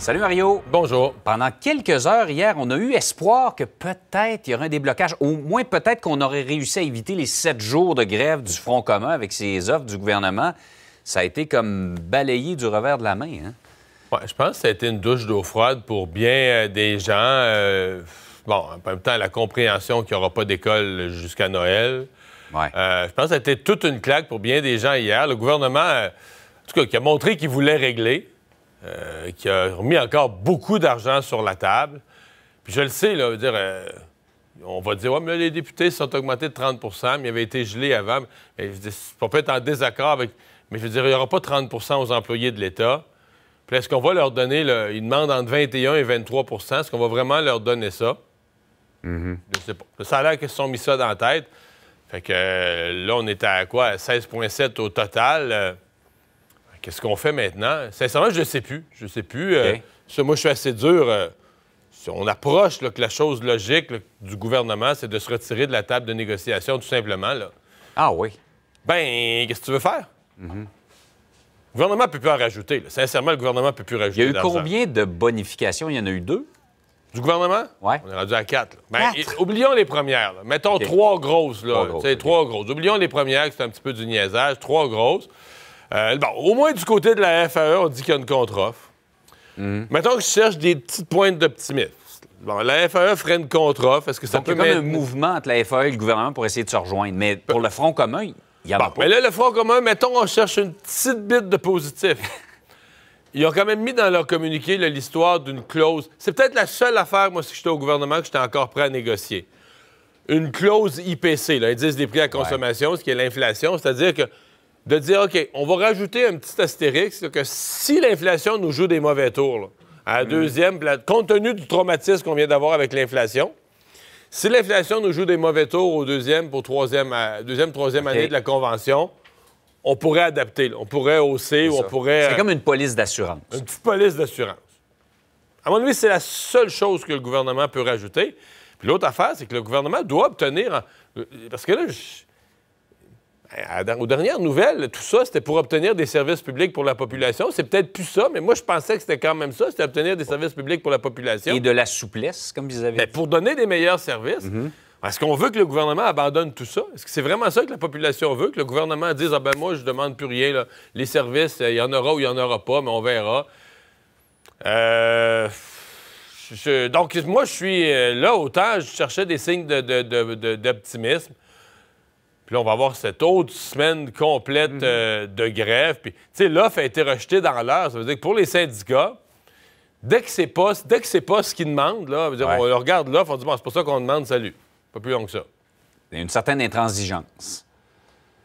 Salut Mario. Bonjour. Pendant quelques heures hier, on a eu espoir que peut-être il y aurait un déblocage, au moins peut-être qu'on aurait réussi à éviter les sept jours de grève du Front commun avec ses offres du gouvernement. Ça a été comme balayé du revers de la main. Hein? Ouais, je pense que ça a été une douche d'eau froide pour bien euh, des gens. Euh, bon, en même temps, la compréhension qu'il n'y aura pas d'école jusqu'à Noël. Ouais. Euh, je pense que ça a été toute une claque pour bien des gens hier. Le gouvernement, en tout cas, qui a montré qu'il voulait régler. Euh, qui a remis encore beaucoup d'argent sur la table. Puis je le sais, là, dire, euh, on va dire, mais les députés sont augmentés de 30 mais ils avaient été gelés avant. Mais je on peut être en désaccord avec. Mais je veux dire, il n'y aura pas 30 aux employés de l'État. Puis est-ce qu'on va leur donner, le... ils demandent entre 21 et 23 est-ce qu'on va vraiment leur donner ça? Le mm-hmm. salaire sais pas. Ça a l'air qu'ils se sont mis ça dans la tête. Fait que euh, là, on est à quoi? À 16,7 au total qu'est-ce qu'on fait maintenant? Sincèrement, je ne sais plus. Je ne sais plus. Euh, moi, je suis assez dur. Euh, on approche que la chose logique du gouvernement, c'est de se retirer de la table de négociation, tout simplement. Ah oui. Ben, qu'est-ce que tu veux faire? Mhm. Le gouvernement ne peut plus en rajouter. Sincèrement, le gouvernement ne peut plus rajouter. Il y a eu combien de bonifications? Il y en a eu deux? Du gouvernement? Oui. On est rendu à quatre. Ben, oublions les premières. Mettons trois grosses. Là, trois grosses, trois grosses. Oublions les premières, c'est un petit peu du niaisage. Trois grosses. Euh, bon, au moins du côté de la FAE, on dit qu'il y a une contre-offre. Mm. Mettons que je cherche des petites pointes d'optimisme. Bon, la FAE ferait une contre-offre. Est-ce que ça peut il comme un mouvement entre la FAE et le gouvernement pour essayer de se rejoindre. Mais pour le Front commun, il y en a pas. Mais là, le Front commun, mettons, on cherche une petite bite de positif. Ils ont quand même mis dans leur communiqué l'histoire d'une clause. C'est peut-être la seule affaire, moi, si j'étais au gouvernement, que j'étais encore prêt à négocier. Une clause IPC, l'indice des prix à consommation, ce qui est l'inflation, c'est-à-dire que de dire, OK, on va rajouter un petit astérix que si l'inflation nous joue des mauvais tours, à la mm. deuxième, compte tenu du traumatisme qu'on vient d'avoir avec l'inflation, si l'inflation nous joue des mauvais tours au deuxième pour troisième, à, euh, deuxième troisième année de la convention, on pourrait adapter. On pourrait hausser ou on pourrait. C'est euh, comme une police d'assurance. Une petite police d'assurance. À mon avis, c'est la seule chose que le gouvernement peut rajouter. Puis l'autre affaire, c'est que le gouvernement doit obtenir. Euh, parce que là, je aux dernières nouvelles, tout ça, c'était pour obtenir des services publics pour la population. C'est peut-être plus ça, mais moi, je pensais que c'était quand même ça, c'était obtenir des services publics pour la population. Et de la souplesse, comme vous avez ben, Pour donner des meilleurs services. Est-ce mhm. qu'on veut que le gouvernement abandonne tout ça? Est-ce que c'est vraiment ça que la population veut? Que le gouvernement dise, ah ben moi, je demande plus rien, les services, euh, il y en aura ou il n'y en aura pas, mais on verra. Euh, donc, moi, je suis euh, là, autant je cherchais des signes d'optimisme. Puis là, on va avoir cette autre semaine complète mhm. euh, de grève. Puis, tu sais, l'offre a été rejetée dans l'heure. Ça veut dire que pour les syndicats, dès que c'est pas, dès que c'est pas ce qu'ils demandent, là, on regarde l'offre, on dit, bon, c'est pour ça qu'on demande salut. Pas plus long que ça. Il y a une certaine intransigeance.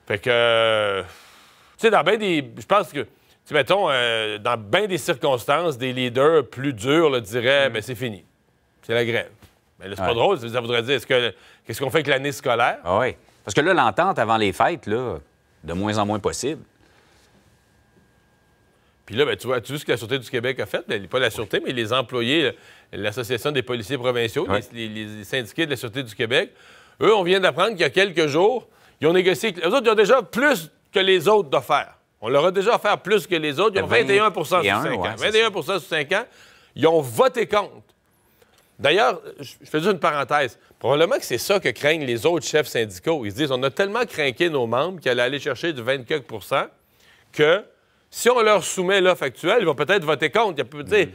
Fait que, tu sais, dans bien des, je pense que, tu mettons, euh, dans bien des circonstances, des leaders plus durs le diraient, mais mhm. ben, c'est fini, c'est la grève. Mais là, c'est pas drôle, ça voudrait dire, qu'est-ce qu'on fait avec l'année scolaire? Ah oui. Parce que là, l'entente avant les fêtes, là, de moins en moins possible. Puis là, ben, tu vois, tu ce que la Sûreté du Québec a fait? Ben, pas la Sûreté, mais les employés, l'Association des policiers provinciaux, les, syndiqués de la Sûreté du Québec, eux, on vient d'apprendre qu'il y a quelques jours, ils ont négocié. Les autres, ils ont déjà plus que les autres d'offres. On leur a déjà offert plus que les autres. Ils ont 21 sur 5 ans. 21 sur 5 ans. Ils ont voté contre. D'ailleurs, je fais juste une parenthèse. Probablement que c'est ça que craignent les autres chefs syndicaux. Ils disent on a tellement craqué nos membres qu'elle aller chercher du 24 que si on leur soumet l'offre actuelle, ils vont peut-être voter contre. Il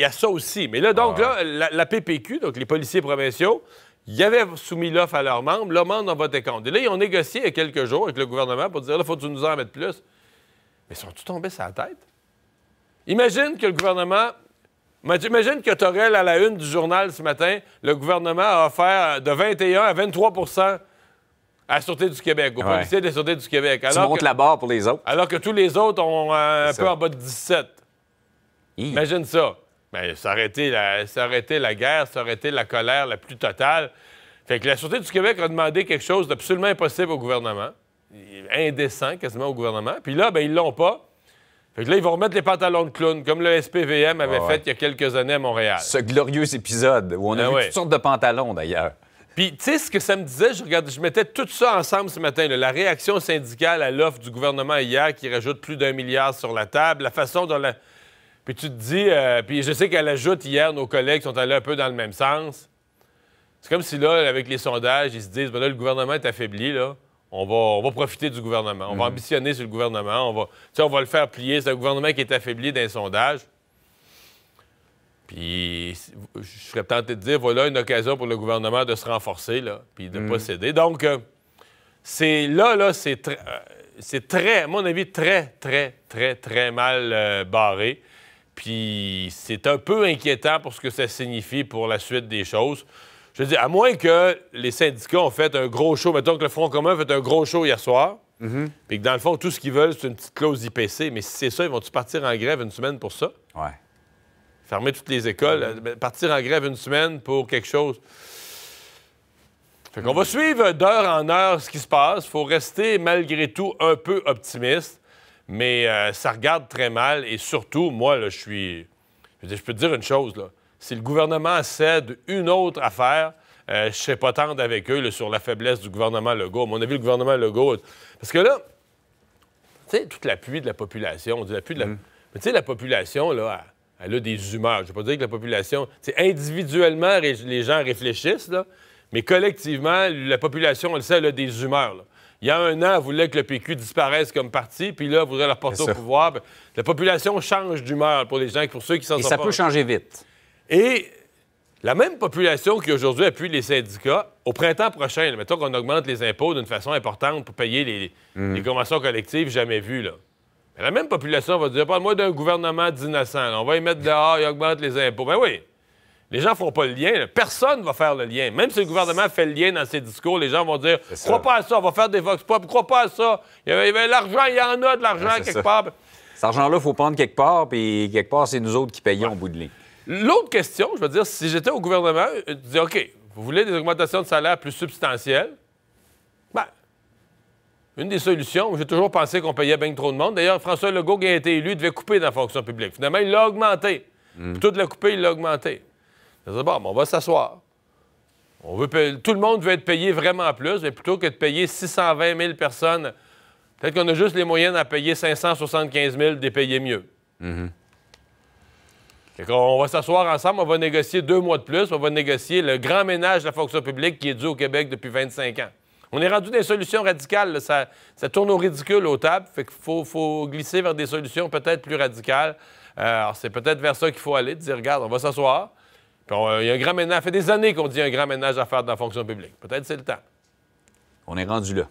y, a, ça aussi. Mais là, donc, là, la, PPQ, donc les policiers provinciaux, ils avaient soumis l'offre à leurs membres. Leurs membres ont voté contre. Et là, ils ont négocié il y a quelques jours avec le gouvernement pour dire là, faut tu nous en mettre plus. Mais ils sont tous tombés sur la tête. Imagine que le gouvernement mais tu imagines que Torel, à la une du journal ce matin, le gouvernement a offert euh, de 21 à 23 à la Sûreté du Québec, aux policiers de la Sûreté du Québec. Alors tu montes la barre pour les autres. Alors que tous les autres ont un peu en bas de 17. Imagine ça. Ben, ça, aurait été la, guerre, ça aurait été la colère la plus totale. Fait que la Sûreté du Québec a demandé quelque chose d'absolument impossible au gouvernement, indécent quasiment au gouvernement. Puis là, ben, ils l'ont pas. Fait que là, ils vont remettre les pantalons de clown, comme le SPVM avait fait il y a quelques années à Montréal. Ce glorieux épisode où on a ben vu toutes sortes de pantalons, d'ailleurs. Puis, tu sais ce que ça me disait? Je, regardais, je mettais tout ça ensemble ce matin. la réaction syndicale à l'offre du gouvernement hier qui rajoute plus d'un milliard sur la table, la façon dont la... Puis tu te dis... Euh, puis je sais qu'elle ajoute hier, nos collègues sont allés un peu dans le même sens. C'est comme si là, avec les sondages, ils se disent, ben là, le gouvernement est affaibli, là on va, profiter du gouvernement. On va mhm. ambitionner sur le gouvernement. On va, on le faire plier. C'est un gouvernement qui est affaibli d'un sondage. Puis, je serais tenté de dire, voilà une occasion pour le gouvernement de se renforcer, puis de ne mhm. pas céder. Donc, euh, c'est là, là, euh, c'est très, à mon avis, très, très, très, très mal euh, barré. Puis, c'est un peu inquiétant pour ce que ça signifie pour la suite des choses. Je veux dire, à moins que les syndicats ont fait un gros show, mettons que le Front commun fait un gros show hier soir, mhm. puis que dans le fond, tout ce qu'ils veulent, c'est une petite clause IPC, mais si c'est ça, ils vont-tu partir en grève une semaine pour ça? Ouais. Fermer toutes les écoles, mhm. euh, partir en grève une semaine pour quelque chose. Fait qu'on mhm. va suivre d'heure en heure ce qui se passe. faut rester malgré tout un peu optimiste, mais euh, ça regarde très mal et surtout, moi, là, je suis. Je peux te dire une chose, là. Si le gouvernement cède une autre affaire, euh, je ne serais pas tendre avec eux sur la faiblesse du gouvernement Legault. À mon avis, le gouvernement Legault. Parce que là, tu sais, toute l'appui de la population, on dit de la. Mm. Mais tu sais, la population, là, elle, a des humeurs. Je ne veux pas dire que la population. Tu individuellement, les gens réfléchissent, mais collectivement, la population, elle sait, elle a des humeurs. Il y a un an, elle voulait que le PQ disparaisse comme parti, puis là, elle voudrait la porter au pouvoir. La population change d'humeur pour les gens, pour ceux qui s'en sont Et ça peut changer vite. Et la même population qui aujourd'hui appuie les syndicats, au printemps prochain, mettons qu'on augmente les impôts d'une façon importante pour payer les, mhm. conventions collectives jamais vues, là. la même population va dire Parle-moi d'un gouvernement d'innocents, on va y mettre dehors, il augmente les impôts. Ben oui. Les gens ne font pas le lien. Personne ne va faire le lien. Même si le gouvernement fait le lien dans ses discours, les gens vont dire Crois pas à ça, on va faire des vox pop, crois pas à ça. Il y avait l'argent, il y en a de l'argent quelque part. Cet argent-là, il faut prendre quelque part, puis quelque part, c'est nous autres qui payons au bout de ligne. L'autre question, je veux dire, si j'étais au gouvernement, je dis OK, vous voulez des augmentations de salaire plus substantielles? Bien, une des solutions, j'ai toujours pensé qu'on payait bien trop de monde. D'ailleurs, François Legault, qui a été élu, devait couper dans la fonction publique. Finalement, il l'a augmenté. Hmm. Tout Plutôt de la couper, il l'a augmenté. Je bon, on va s'asseoir. On veut Tout le monde veut être payé vraiment plus, mais plutôt que de payer 620 000 personnes, peut-être qu'on a juste les moyens à payer 575 000, des payer mieux. Hmm on va s'asseoir ensemble, on va négocier deux mois de plus, on va négocier le grand ménage de la fonction publique qui est dû au Québec depuis 25 ans. On est rendu des solutions radicales. Ça, tourne au ridicule au table, Fait qu'il faut, glisser vers des solutions peut-être plus radicales. Euh, alors, c'est peut-être vers ça qu'il faut aller, de dire, regarde, on va s'asseoir. il y a un grand ménage. Ça fait des années qu'on dit un grand ménage à faire dans la fonction publique. Peut-être c'est le temps. On est rendu là.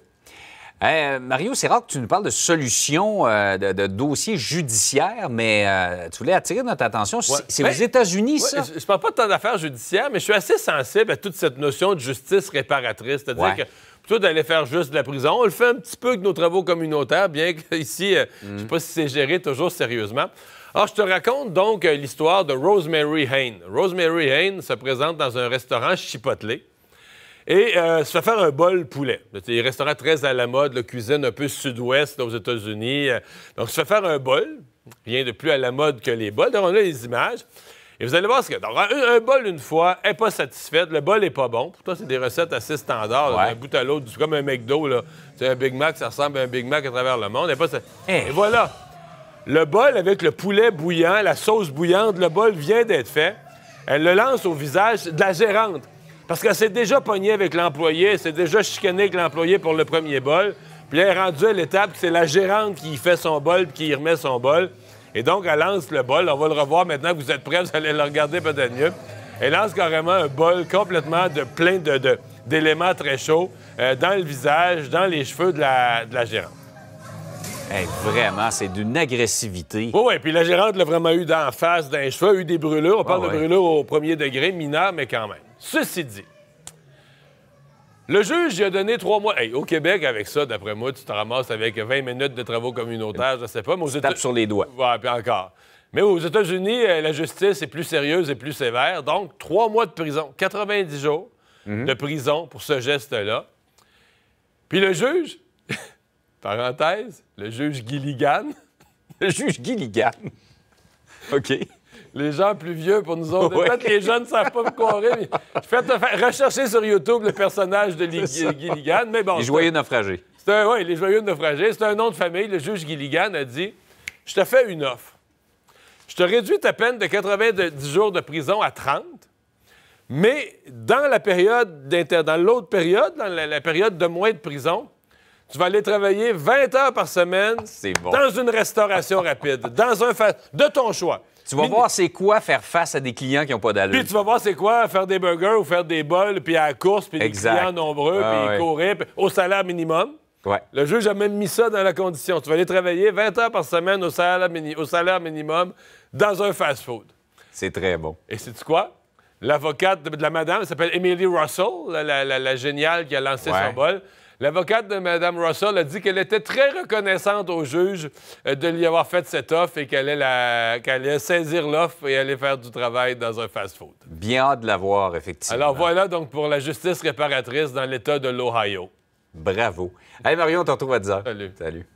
Euh, Mario, c'est rare que tu nous parles de solutions, euh, de, dossiers judiciaires, mais euh, tu voulais attirer notre attention. C'est ben, aux États-Unis, ça? Je, ne parle pas tant d'affaires judiciaires, mais je suis assez sensible à toute cette notion de justice réparatrice. C'est-à-dire que plutôt d'aller faire juste de la prison. On le fait un petit peu avec nos travaux communautaires, bien qu'ici, je ne sais mm. pas si c'est géré toujours sérieusement. Alors, je te raconte donc l'histoire de Rosemary Hain. Rosemary Hain se présente dans un restaurant chipotelé. Et se euh, fait faire un bol poulet. Il restera très à la mode, la cuisine un peu sud-ouest aux États-Unis. Euh, donc, se fait faire un bol. Rien de plus à la mode que les bols. Donc, on a les images. Et vous allez voir ce que. Donc, un, bol, une fois, n'est pas satisfaite. Le bol n'est pas bon. Pourtant, c'est des recettes assez standards, Un bout à l'autre. C'est comme un McDo. Là. C'est un Big Mac, ça ressemble à un Big Mac à travers le monde. Pas... Hein. Et voilà. Le bol avec le poulet bouillant, la sauce bouillante, le bol vient d'être fait. Elle le lance au visage de la gérante parce qu'elle s'est déjà pognée avec l'employé, c'est s'est déjà chicanée avec l'employé pour le premier bol. Puis elle est rendue à l'étape que c'est la gérante qui fait son bol qui y remet son bol. Et donc, elle lance le bol. On va le revoir maintenant que vous êtes prêts, vous allez le regarder peut-être mieux. Elle lance carrément un bol complètement de plein de, d'éléments très chauds euh, dans le visage, dans les cheveux de la, de la gérante. vraiment, c'est d'une agressivité. Oui, oui, puis la gérante l'a vraiment eu d'en face, d'un cheveu, a eu des brûlures. On parle ah de brûlures au premier degré, mineur, mais quand même. Ceci dit, le juge a donné trois mois. au Québec, avec ça, d'après moi, tu te ramasses avec 20 minutes de travaux communautaires, je sais pas. Mais aux États... sur les doigts. encore. Mais aux États-Unis, euh, la justice est plus sérieuse et plus sévère. Donc, trois mois de prison, 90 jours mhm. de prison pour ce geste-là. Puis le juge, parenthèse, le juge Gilligan. le juge Gilligan. OK les gens plus vieux pour nous autres. Peut-être les jeunes ne savent pas pourquoi on rit. fais rechercher sur YouTube le personnage de Gilligan. Mais bon, les joyeux naufragés. Oui, les joyeux naufragés. C'est un nom de famille. Le juge Gilligan a dit Je te fais une offre. Je te réduis ta peine de 90 jours de prison à 30. Mais dans la période dans l'autre période, dans la, période de moins de prison, tu vas aller travailler 20 heures par semaine dans une restauration rapide, dans un de ton choix. Tu vas voir c'est quoi faire face à des clients qui n'ont pas d'allure. Puis tu vas voir c'est quoi faire des burgers ou faire des bols, puis à la course, puis des clients nombreux, ah, puis courir, puis au salaire minimum. Le juge a même mis ça dans la condition. Tu vas aller travailler 20 heures par semaine au salaire, minimum dans un fast-food. C'est très bon. Et c'est quoi? L'avocate de la madame s'appelle Emily Russell, la, géniale qui a lancé son bol. L'avocate de Mme Russell a dit qu'elle était très reconnaissante au juge euh, de lui avoir fait cette offre et qu'elle allait, saisir l'offre et aller faire du travail dans un fast-food. Bien de l'avoir, effectivement. Alors voilà donc pour la justice réparatrice dans l'État de l'Ohio. Bravo. Allez, Marion, on te retrouve à 10 Salut. Salut.